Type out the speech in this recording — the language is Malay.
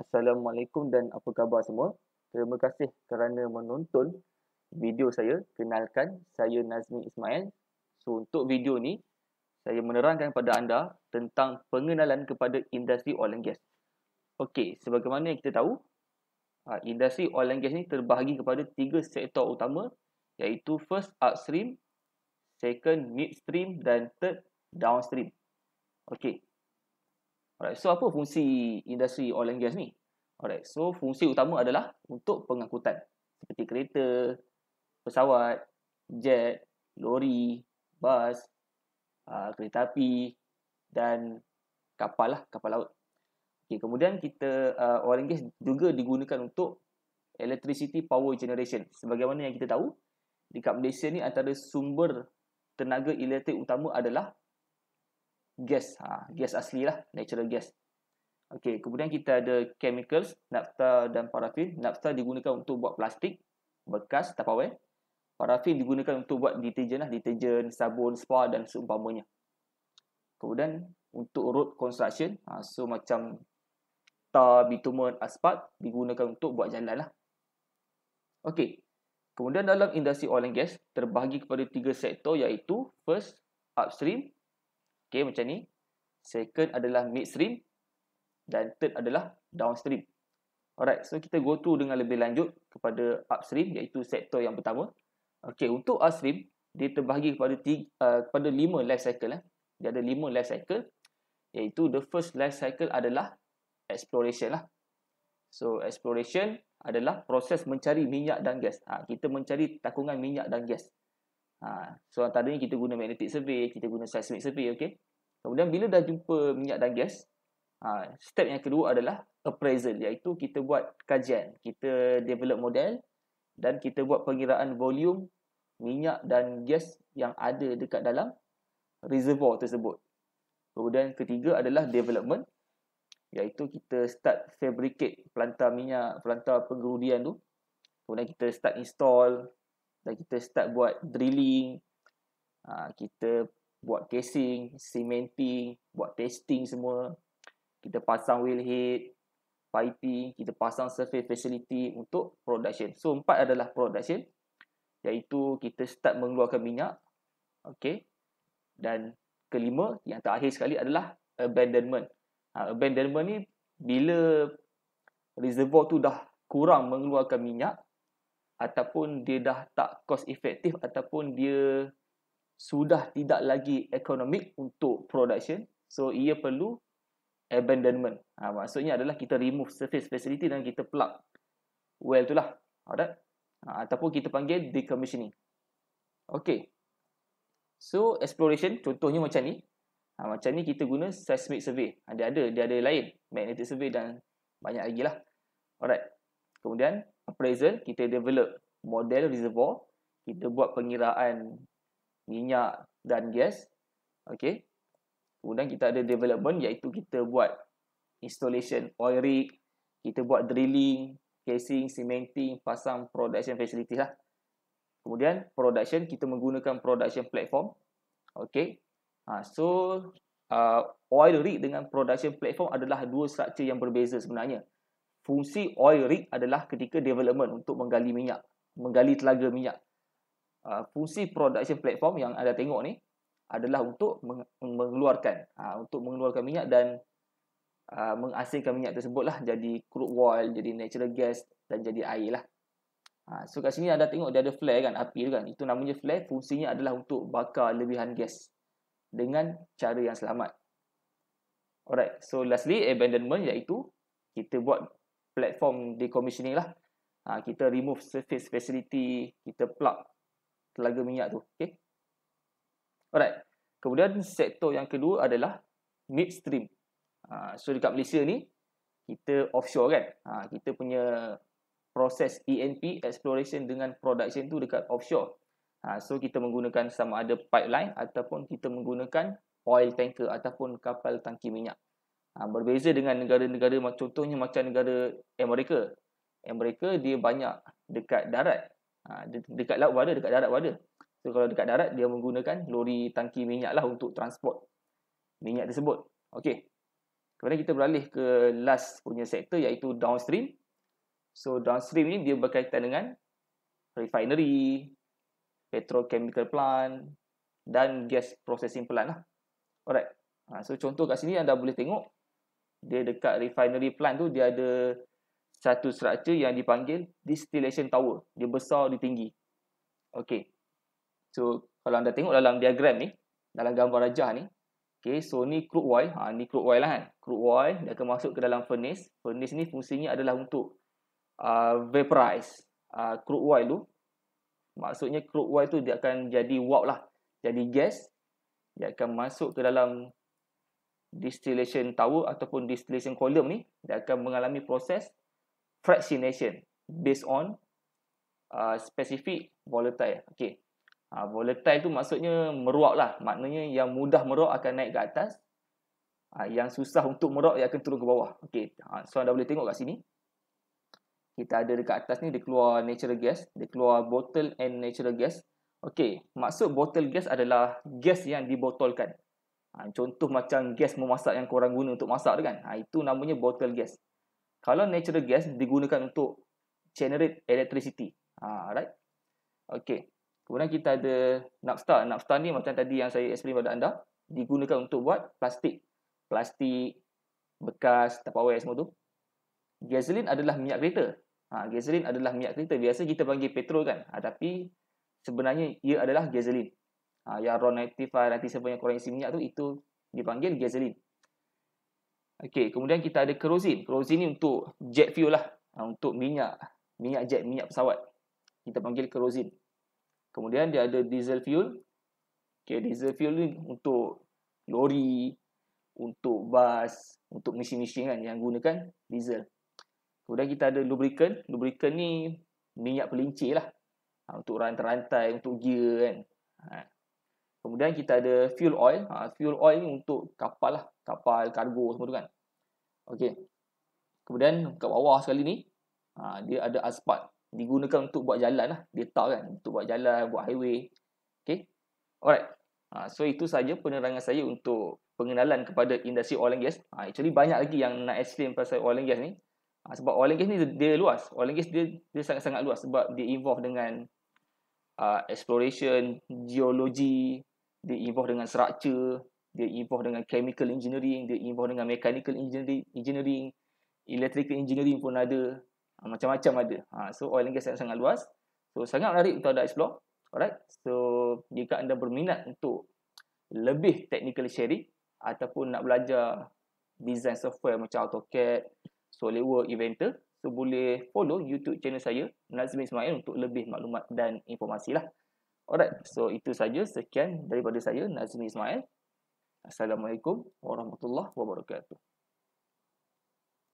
Assalamualaikum dan apa khabar semua? Terima kasih kerana menonton video saya. Kenalkan, saya Nazmi Ismail. So, untuk video ni, saya menerangkan kepada anda tentang pengenalan kepada industri oil and gas. Okey, sebagaimana yang kita tahu, ha, industri oil and gas ni terbahagi kepada tiga sektor utama iaitu first upstream, second midstream dan third downstream. Okey, Alright, so apa fungsi industri oil and gas ni? Alright, so fungsi utama adalah untuk pengangkutan seperti kereta, pesawat, jet, lori, bas, ah, kereta api dan kapal lah, kapal laut. Okay, kemudian kita uh, oil and gas juga digunakan untuk electricity power generation. Sebagaimana yang kita tahu, dekat Malaysia ni antara sumber tenaga elektrik utama adalah gas ha, gas asli lah natural gas okey kemudian kita ada chemicals naphtha dan parafin naphtha digunakan untuk buat plastik bekas tupperware parafin digunakan untuk buat deterjen lah deterjen sabun spa dan seumpamanya kemudian untuk road construction ha, so macam tar bitumen aspal, digunakan untuk buat jalan lah okey kemudian dalam industri oil and gas terbahagi kepada tiga sektor iaitu first upstream Okay, macam ni. Second adalah midstream. Dan third adalah downstream. Alright, so kita go through dengan lebih lanjut kepada upstream iaitu sektor yang pertama. Okay, untuk upstream, dia terbahagi kepada tiga, uh, kepada lima life cycle. Eh. Dia ada lima life cycle. Iaitu the first life cycle adalah exploration lah. So, exploration adalah proses mencari minyak dan gas. Ha, kita mencari takungan minyak dan gas. Ha, so antaranya kita guna magnetic survey, kita guna seismic survey, okay. Kemudian bila dah jumpa minyak dan gas, ha, step yang kedua adalah appraisal iaitu kita buat kajian, kita develop model dan kita buat pengiraan volume minyak dan gas yang ada dekat dalam reservoir tersebut. Kemudian ketiga adalah development iaitu kita start fabricate pelantar minyak, pelantar pengerudian tu. Kemudian kita start install, dan kita start buat drilling ha, kita buat casing, cementing, buat testing semua kita pasang wheel head, piping, kita pasang surface facility untuk production so empat adalah production iaitu kita start mengeluarkan minyak okay. dan kelima yang terakhir sekali adalah abandonment ha, abandonment ni bila reservoir tu dah kurang mengeluarkan minyak ataupun dia dah tak cost effective ataupun dia sudah tidak lagi ekonomik untuk production so ia perlu abandonment ha, maksudnya adalah kita remove surface facility dan kita plug well itulah alright ha, ataupun kita panggil decommissioning okey so exploration contohnya macam ni ha, macam ni kita guna seismic survey ada ha, ada dia ada lain magnetic survey dan banyak lagi lah alright kemudian appraisal, kita develop model reservoir, kita buat pengiraan minyak dan gas. Okey. Kemudian kita ada development iaitu kita buat installation oil rig, kita buat drilling, casing, cementing, pasang production facility lah. Kemudian production kita menggunakan production platform. Okey. Ha, so uh, oil rig dengan production platform adalah dua struktur yang berbeza sebenarnya fungsi oil rig adalah ketika development untuk menggali minyak, menggali telaga minyak. Uh, fungsi production platform yang anda tengok ni adalah untuk meng- mengeluarkan, uh, untuk mengeluarkan minyak dan uh, mengasingkan minyak tersebutlah jadi crude oil, jadi natural gas dan jadi air lah. Ha, so kat sini anda tengok dia ada flare kan, api tu kan. Itu namanya flare, fungsinya adalah untuk bakar lebihan gas dengan cara yang selamat. Alright, so lastly abandonment iaitu kita buat platform decommissioning lah. Ha, kita remove surface facility, kita plug telaga minyak tu. Okay. Alright. Kemudian sektor yang kedua adalah midstream. Ha, so dekat Malaysia ni, kita offshore kan. Ha, kita punya proses ENP, exploration dengan production tu dekat offshore. Ha, so kita menggunakan sama ada pipeline ataupun kita menggunakan oil tanker ataupun kapal tangki minyak. Ha, berbeza dengan negara-negara contohnya macam negara Amerika. Amerika dia banyak dekat darat. Ha, dekat laut pun ada, dekat darat pun ada. So, kalau dekat darat, dia menggunakan lori tangki minyak lah untuk transport minyak tersebut. Okey. Kemudian kita beralih ke last punya sektor iaitu downstream. So downstream ni dia berkaitan dengan refinery, petrochemical plant dan gas processing plant lah. Alright. Ha, so contoh kat sini anda boleh tengok dia dekat refinery plant tu dia ada satu structure yang dipanggil distillation tower. Dia besar, dia tinggi. Okay. So, kalau anda tengok dalam diagram ni, dalam gambar rajah ni, okay, so ni crude oil. Ha, ni crude oil lah kan. Crude oil, dia akan masuk ke dalam furnace. Furnace ni fungsinya adalah untuk uh, vaporize uh, crude oil tu. Maksudnya crude oil tu dia akan jadi wap lah. Jadi gas. Dia akan masuk ke dalam distillation tower ataupun distillation column ni dia akan mengalami proses fractionation based on uh, specific volatile. Okay. Uh, volatile tu maksudnya meruak lah. Maknanya yang mudah meruak akan naik ke atas. Uh, yang susah untuk meruak dia akan turun ke bawah. Okay. Uh, so anda boleh tengok kat sini. Kita ada dekat atas ni dia keluar natural gas. Dia keluar bottle and natural gas. Okey, Maksud bottle gas adalah gas yang dibotolkan. Ha, contoh macam gas memasak yang korang guna untuk masak tu kan. Ha, itu namanya bottle gas. Kalau natural gas digunakan untuk generate electricity. Ha, right? Okay. Kemudian kita ada naphtha. Naphtha ni macam tadi yang saya explain pada anda. Digunakan untuk buat plastik. Plastik, bekas, tupperware semua tu. Gasoline adalah minyak kereta. Ha, gasoline adalah minyak kereta. Biasa kita panggil petrol kan. Ha, tapi sebenarnya ia adalah gasoline ha, yang raw native lah, nanti sebenarnya korang koreksi minyak tu itu dipanggil gasoline. Okey, kemudian kita ada kerosin. Kerosin ni untuk jet fuel lah. Ha, untuk minyak, minyak jet, minyak pesawat. Kita panggil kerosin. Kemudian dia ada diesel fuel. Okey, diesel fuel ni untuk lori, untuk bas, untuk mesin-mesin kan yang gunakan diesel. Kemudian kita ada lubrikan. Lubrikan ni minyak pelincir lah. Ha, untuk rantai-rantai, untuk gear kan. Ha. Kemudian kita ada fuel oil. Ha, fuel oil ni untuk kapal lah. Kapal, kargo semua tu kan. Okey. Kemudian kat bawah sekali ni, ha, dia ada aspart. Digunakan untuk buat jalan lah. Dia tak kan. Untuk buat jalan, buat highway. Okey. Alright. Ha, so itu saja penerangan saya untuk pengenalan kepada industri oil and gas. Ha, actually banyak lagi yang nak explain pasal oil and gas ni. Ha, sebab oil and gas ni dia, dia luas. Oil and gas dia sangat-sangat luas sebab dia involve dengan uh, exploration, geologi, dia involve dengan structure, dia involve dengan chemical engineering, dia involve dengan mechanical engineering, engineering electrical engineering pun ada, ah, macam-macam ada. Ha, so oil and gas sangat sangat luas. So sangat menarik untuk anda explore. Alright. So jika anda berminat untuk lebih technical sharing ataupun nak belajar design software macam AutoCAD, SolidWorks, Inventor, so boleh follow YouTube channel saya Nazmi Ismail untuk lebih maklumat dan informasi lah. Alright, so itu saja sekian daripada saya Nazmi Ismail. Assalamualaikum warahmatullahi wabarakatuh.